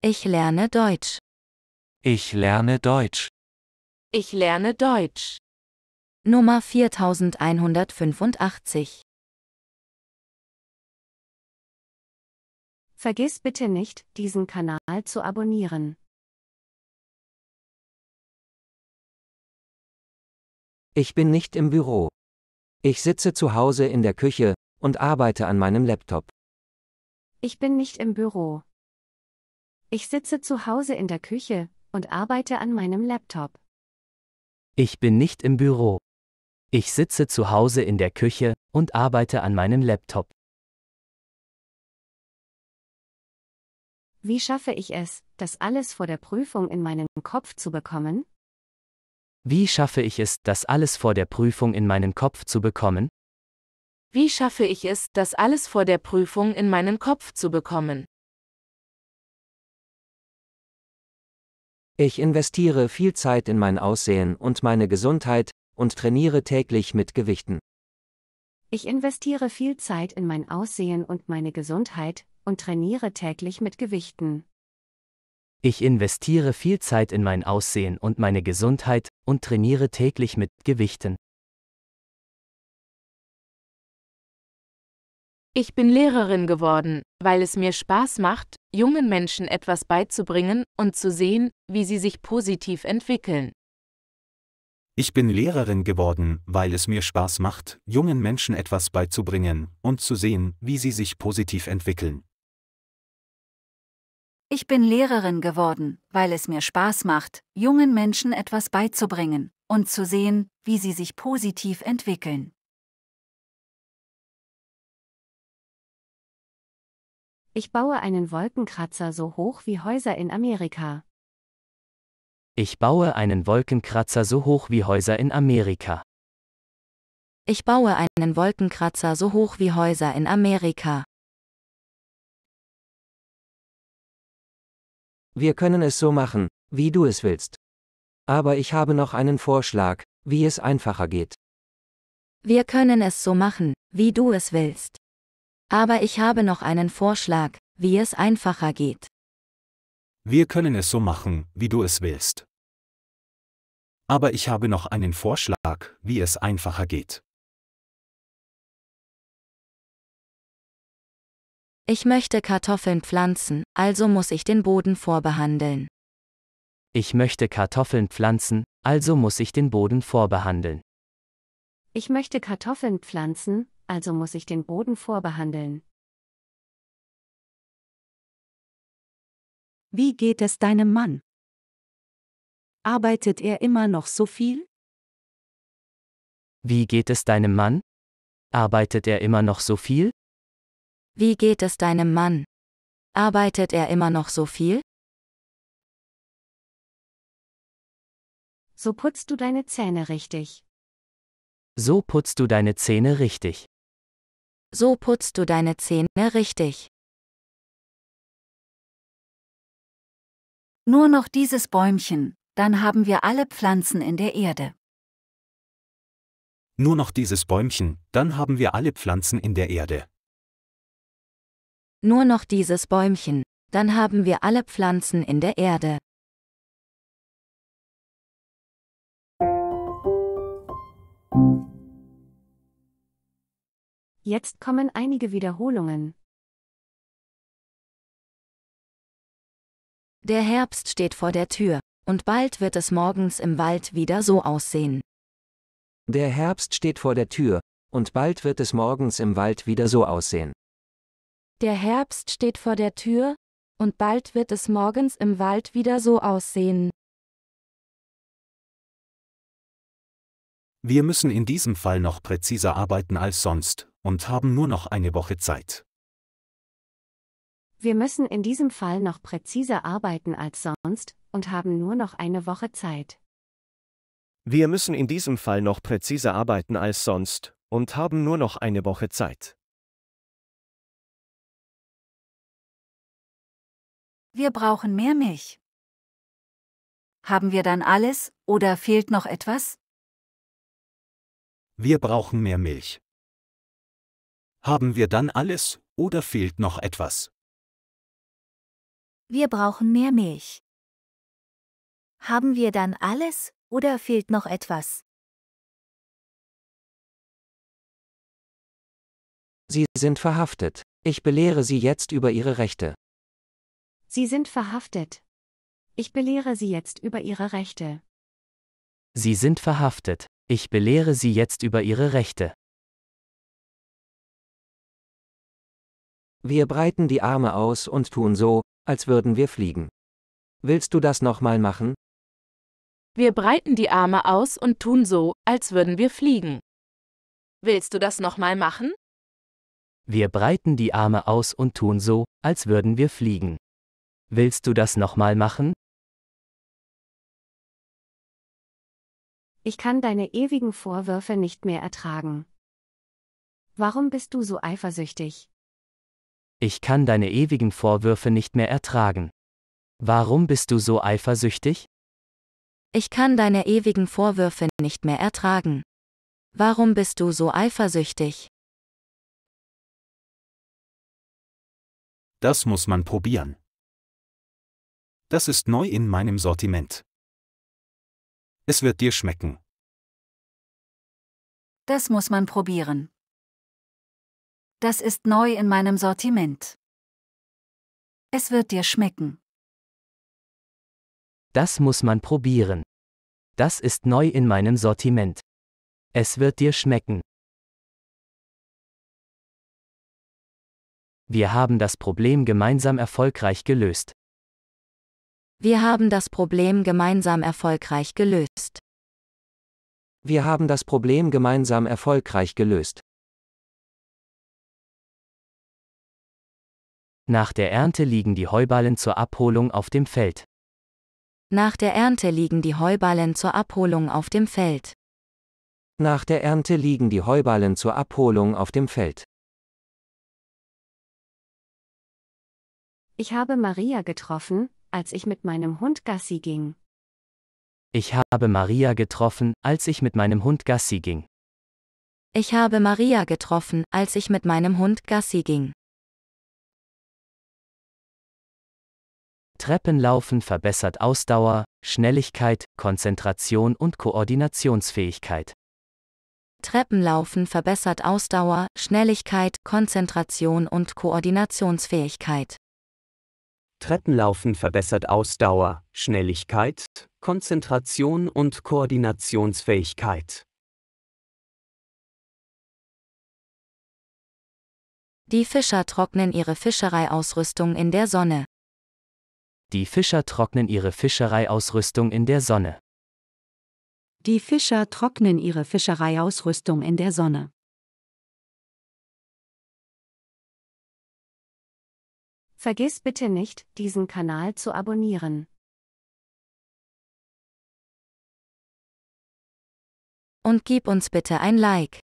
Ich lerne Deutsch. Ich lerne Deutsch. Ich lerne Deutsch. Nummer 4185. Vergiss bitte nicht, diesen Kanal zu abonnieren. Ich bin nicht im Büro. Ich sitze zu Hause in der Küche und arbeite an meinem Laptop. Ich bin nicht im Büro. Ich sitze zu Hause in der Küche und arbeite an meinem Laptop. Ich bin nicht im Büro. Ich sitze zu Hause in der Küche und arbeite an meinem Laptop. Wie schaffe ich es, das alles vor der Prüfung in meinen Kopf zu bekommen? Wie schaffe ich es, das alles vor der Prüfung in meinen Kopf zu bekommen? Wie schaffe ich es, das alles vor der Prüfung in meinen Kopf zu bekommen? Ich investiere viel Zeit in mein Aussehen und meine Gesundheit und trainiere täglich mit Gewichten. Ich investiere viel Zeit in mein Aussehen und meine Gesundheit und trainiere täglich mit Gewichten. Ich investiere viel Zeit in mein Aussehen und meine Gesundheit und trainiere täglich mit Gewichten. Ich bin Lehrerin geworden, weil es mir Spaß macht jungen Menschen etwas beizubringen und zu sehen, wie sie sich positiv entwickeln. Ich bin Lehrerin geworden, weil es mir Spaß macht, jungen Menschen etwas beizubringen und zu sehen, wie sie sich positiv entwickeln. Ich bin Lehrerin geworden, weil es mir Spaß macht, jungen Menschen etwas beizubringen und zu sehen, wie sie sich positiv entwickeln. Ich baue einen Wolkenkratzer so hoch wie Häuser in Amerika. Ich baue einen Wolkenkratzer so hoch wie Häuser in Amerika. Ich baue einen Wolkenkratzer so hoch wie Häuser in Amerika. Wir können es so machen, wie du es willst. Aber ich habe noch einen Vorschlag, wie es einfacher geht. Wir können es so machen, wie du es willst. Aber ich habe noch einen Vorschlag, wie es einfacher geht. Wir können es so machen, wie du es willst. Aber ich habe noch einen Vorschlag, wie es einfacher geht. Ich möchte Kartoffeln pflanzen, also muss ich den Boden vorbehandeln. Ich möchte Kartoffeln pflanzen, also muss ich den Boden vorbehandeln. Ich möchte Kartoffeln pflanzen, also muss ich den Boden vorbehandeln. Wie geht es deinem Mann? Arbeitet er immer noch so viel? Wie geht es deinem Mann? Arbeitet er immer noch so viel? Wie geht es deinem Mann? Arbeitet er immer noch so viel? So putzt du deine Zähne richtig. So putzt du deine Zähne richtig. So putzt du deine Zähne richtig. Nur noch dieses Bäumchen, dann haben wir alle Pflanzen in der Erde. Nur noch dieses Bäumchen, dann haben wir alle Pflanzen in der Erde. Nur noch dieses Bäumchen, dann haben wir alle Pflanzen in der Erde. thank you Jetzt kommen einige Wiederholungen. Der Herbst steht vor der Tür, und bald wird es morgens im Wald wieder so aussehen. Der Herbst steht vor der Tür, und bald wird es morgens im Wald wieder so aussehen. Der Herbst steht vor der Tür, und bald wird es morgens im Wald wieder so aussehen. Wir müssen in diesem Fall noch präziser arbeiten als sonst, und haben nur noch eine Woche Zeit. Wir müssen in diesem Fall noch präziser arbeiten als sonst und haben nur noch eine Woche Zeit. Wir müssen in diesem Fall noch präziser arbeiten als sonst und haben nur noch eine Woche Zeit. Wir brauchen mehr Milch. Haben wir dann alles oder fehlt noch etwas? Wir brauchen mehr Milch. Haben wir dann alles, oder fehlt noch etwas? Wir brauchen mehr Milch. Haben wir dann alles, oder fehlt noch etwas? Sie sind verhaftet. Ich belehre Sie jetzt über Ihre Rechte. Sie sind verhaftet. Ich belehre Sie jetzt über Ihre Rechte. Sie sind verhaftet. Ich belehre Sie jetzt über Ihre Rechte. Wir breiten die Arme aus und tun so, als würden wir fliegen. Willst du das nochmal machen? Wir breiten die Arme aus und tun so, als würden wir fliegen. Willst du das nochmal machen? Wir breiten die Arme aus und tun so, als würden wir fliegen. Willst du das nochmal machen? Ich kann deine ewigen Vorwürfe nicht mehr ertragen. Warum bist du so eifersüchtig? Ich kann deine ewigen Vorwürfe nicht mehr ertragen. Warum bist du so eifersüchtig? Ich kann deine ewigen Vorwürfe nicht mehr ertragen. Warum bist du so eifersüchtig? Das muss man probieren. Das ist neu in meinem Sortiment. Es wird dir schmecken. Das muss man probieren. Das ist neu in meinem Sortiment. Es wird dir schmecken. Das muss man probieren. Das ist neu in meinem Sortiment. Es wird dir schmecken. Wir haben das Problem gemeinsam erfolgreich gelöst. Wir haben das Problem gemeinsam erfolgreich gelöst. Wir haben das Problem gemeinsam erfolgreich gelöst. Nach der Ernte liegen die Heuballen zur Abholung auf dem Feld. Nach der Ernte liegen die Heuballen zur Abholung auf dem Feld. Nach der Ernte liegen die Heuballen zur Abholung auf dem Feld. Ich habe Maria getroffen, als ich mit meinem Hund Gassi ging. Ich habe Maria getroffen, als ich mit meinem Hund Gassi ging. Ich habe Maria getroffen, als ich mit meinem Hund Gassi ging. Treppenlaufen verbessert Ausdauer, Schnelligkeit, Konzentration und Koordinationsfähigkeit. Treppenlaufen verbessert Ausdauer, Schnelligkeit, Konzentration und Koordinationsfähigkeit. Treppenlaufen verbessert Ausdauer, Schnelligkeit, Konzentration und Koordinationsfähigkeit. Die Fischer trocknen ihre Fischereiausrüstung in der Sonne. Die Fischer trocknen ihre Fischereiausrüstung in der Sonne. Die Fischer trocknen ihre Fischereiausrüstung in der Sonne. Vergiss bitte nicht, diesen Kanal zu abonnieren. Und gib uns bitte ein Like.